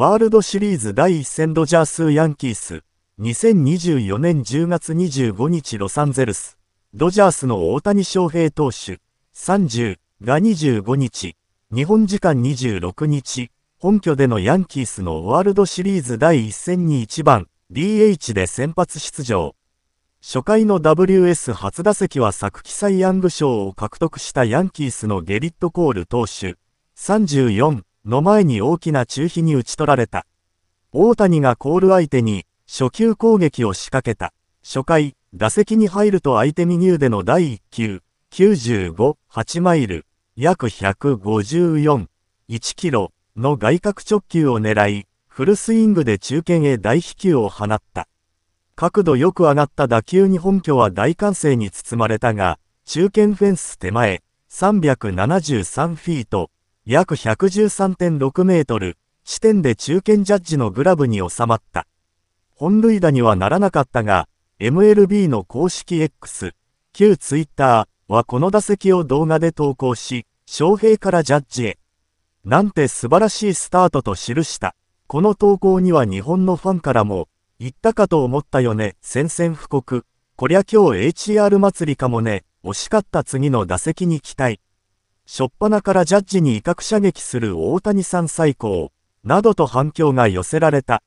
ワールドシリーズ第1戦ドジャースヤンキース、2024年10月25日ロサンゼルス、ドジャースの大谷翔平投手、30が25日、日本時間26日、本拠でのヤンキースのワールドシリーズ第1戦に1番、DH で先発出場。初回の WS 初打席は昨季サイ・ヤング賞を獲得したヤンキースのゲリット・コール投手、34の前に大きな中飛に打ち取られた。大谷がコール相手に初球攻撃を仕掛けた。初回、打席に入ると相手右腕の第1球、95、8マイル、約154、1キロの外角直球を狙い、フルスイングで中堅へ大飛球を放った。角度よく上がった打球に本拠は大歓声に包まれたが、中堅フェンス手前、373フィート、約113.6メートル、地点で中堅ジャッジのグラブに収まった。本塁打にはならなかったが、MLB の公式 X、旧 Twitter はこの打席を動画で投稿し、翔平からジャッジへ。なんて素晴らしいスタートと記した。この投稿には日本のファンからも、言ったかと思ったよね、宣戦布告。こりゃ今日 HR 祭りかもね、惜しかった次の打席に期待。初っ端からジャッジに威嚇射撃する大谷さん最高、などと反響が寄せられた。